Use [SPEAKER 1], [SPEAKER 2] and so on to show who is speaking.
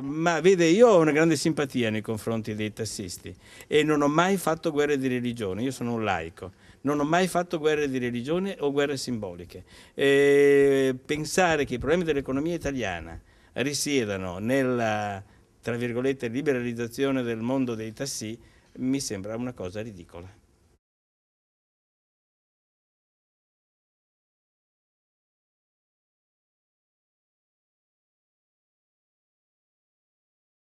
[SPEAKER 1] Ma vede, io ho una grande simpatia nei confronti dei tassisti e non ho mai fatto guerre di religione, io sono un laico. Non ho mai fatto guerre di religione o guerre simboliche. E pensare che i problemi dell'economia italiana risiedano nella, tra virgolette, liberalizzazione del mondo dei tassi mi sembra una cosa ridicola.